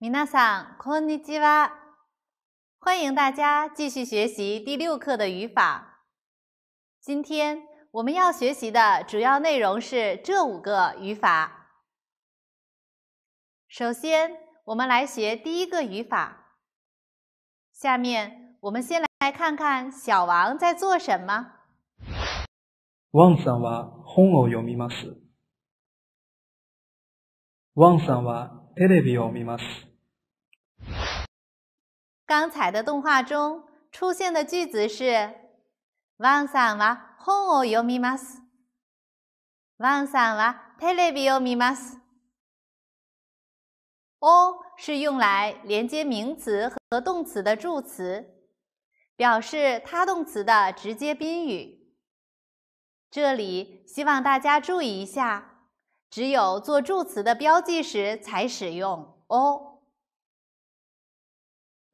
米娜さん、こんにちは。欢迎大家继续学习第六课的语法。今天我们要学习的主要内容是这五个语法。首先，我们来学第一个语法。下面我们先来看看小王在做什么。ワンさんは本を読みます。ワンさんはテレビを見ます。刚才的动画中出现的句子是“ワンサンはほんを読みます。ワンサンはテレビをみます。”“o” 是用来连接名词和动词的助词，表示它动词的直接宾语。这里希望大家注意一下，只有做助词的标记时才使用 “o”。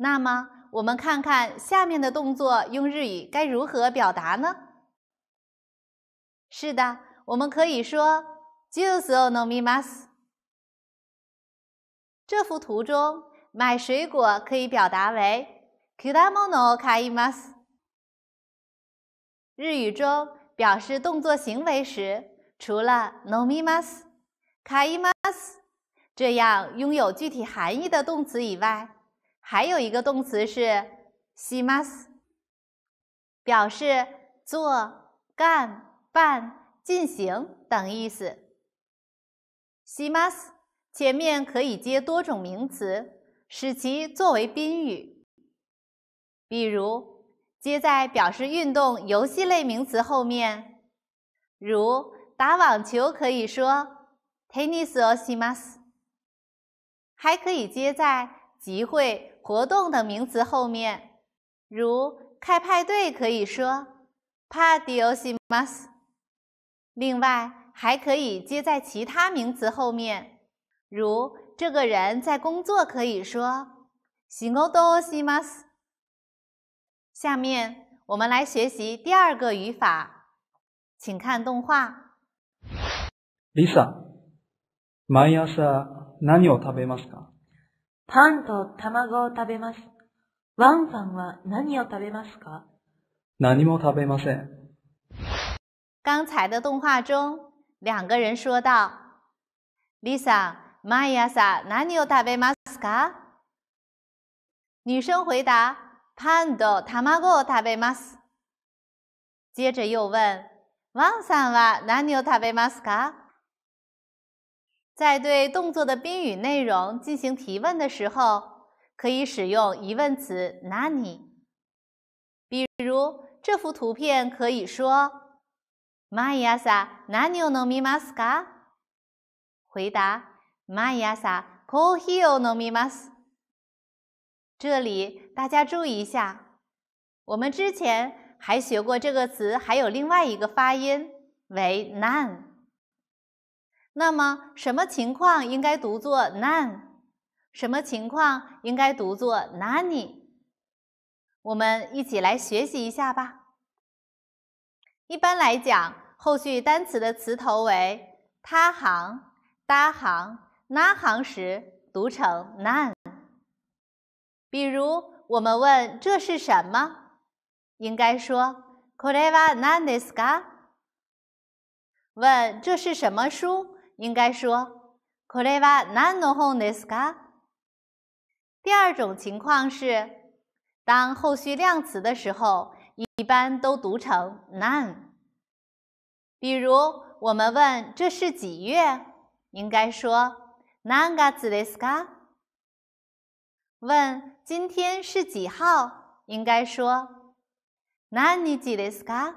那么，我们看看下面的动作用日语该如何表达呢？是的，我们可以说 “joso nomimas”。这幅图中买水果可以表达为 k u d I m o n o kaimas”。日语中表示动作行为时，除了 “nomimas”、“kaimas” 这样拥有具体含义的动词以外，还有一个动词是 simas，表示做、干、办、进行等意思。simas 前面可以接多种名词，使其作为宾语。比如接在表示运动、游戏类名词后面，如打网球可以说 tennis をします。还可以接在集会。活动的名词后面，如开派对可以说 "party をします"。另外，还可以接在其他名词后面，如这个人在工作可以说 s i g o d 仕 s を m ま s 下面我们来学习第二个语法，请看动画。Lisa，毎朝何を食べますか？パンと卵を食べます。ワンさんは何を食べますか何も食べません。刚才的动画中，两个人说道。l i s a 毎朝何を食べますか？”女生回答：“パンと卵を食べます。”接着又问：“ワンさんは何を食べますか？”在对动作的宾语内容进行提问的时候，可以使用疑问词“哪里”。比如这幅图片可以说“ NANNY ア n o m を飲みますか？”回答“マイアサ、コーヒーを飲みます。”这里大家注意一下，我们之前还学过这个词，还有另外一个发音为 “nan”。那么什么情况应该读作 nan？什么情况应该读作 nani？我们一起来学习一下吧。一般来讲，后续单词的词头为他行、搭行、那行时，读成 nan。比如，我们问这是什么，应该说 k o r e v a n a n e ska。问这是什么书？应该说，kuleva nan o hon e s a 第二种情况是，当后续量词的时候，一般都读成 nan。比如，我们问这是几月，应该说 nanga z e a 问今天是几号，应该说 nani z e s a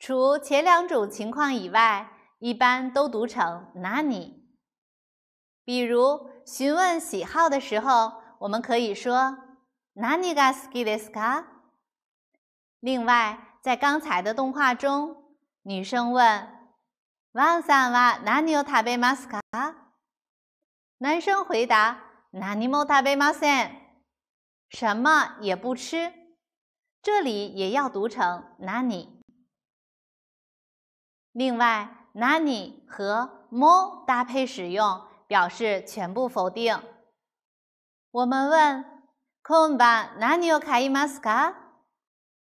除前两种情况以外。一般都读成 nani。比如询问喜好的时候，我们可以说 nani gaskideska。另外，在刚才的动画中，女生问 wansan wa nani otabe maska，男生回答 nani motabe masen，什么也不吃，这里也要读成 nani。另外。哪里和 “mo” 搭配使用表示全部否定。我们问：“空吧，哪里有咖喱吗？”斯卡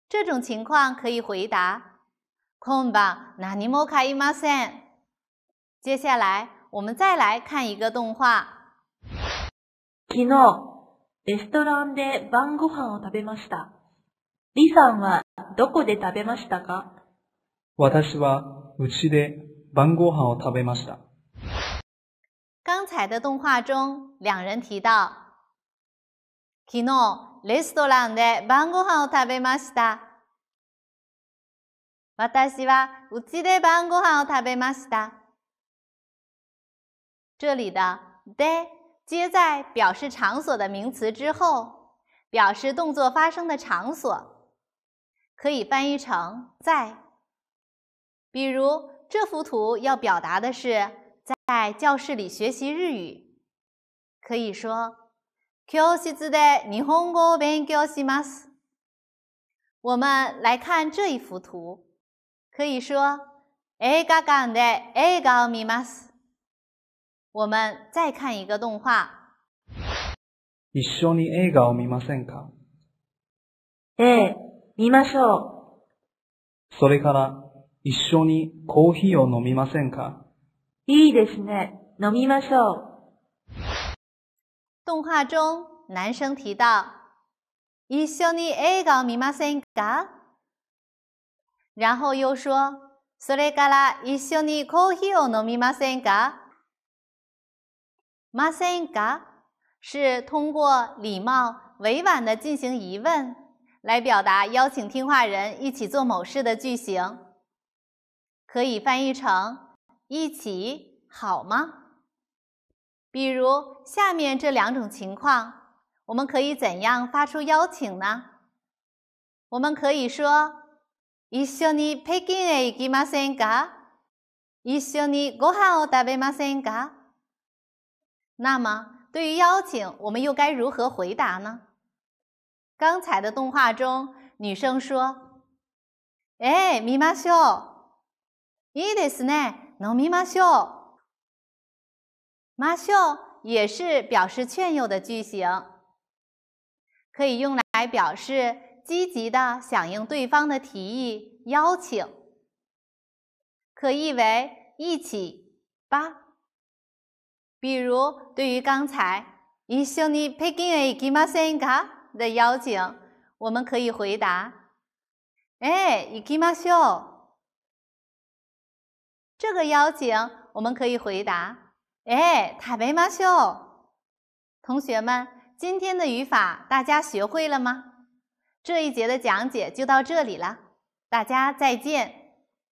这种情况可以回答：“空吧，哪里没有咖喱斯接下来我们再来看一个动画。レストランで晩ご飯を食べました。李さんはどこで食べましたか？私はで。晩ご飯を食べました。刚才的动画中，两人提到“昨日レストランで晩ご飯を食べました”。私はちで晩ご飯を食べました。这里的“で”接在表示场所的名词之后，表示动作发生的场所，可以翻译成“在”。比如，这幅图要表达的是在教室里学习日语，可以说，教室で日本語勉強します。我们来看这一幅图，可以说，映画がん映画を見ます。我们再看一个动画，一緒に映画を見ませんか？え、見ましょう。それから。一緒にコーヒーを飲みませんか。いいですね。飲みましょう。动画中男生提到一緒に映画を見ませんか，然后又说それから一緒にコーヒーを飲みませんか。ませんか是通过礼貌委婉的进行疑问，来表达邀请听话人一起做某事的句型。可以翻译成“一起好吗？”比如下面这两种情况，我们可以怎样发出邀请呢？我们可以说“一緒にペキンへ行きませんか？”“一緒にご飯を食べませんか？”那么，对于邀请，我们又该如何回答呢？刚才的动画中，女生说：“哎，ミマシュー。” It is ね、no mi masu。masu 也是表示劝诱的句型，可以用来表示积极的响应对方的提议、邀请，可译为“一起吧”。比如，对于刚才 isshuni pekinai ikimasuenga 的邀请，我们可以回答：“哎，ikimasu。”这个邀请，我们可以回答，哎，太美马秀！同学们，今天的语法大家学会了吗？这一节的讲解就到这里了，大家再见。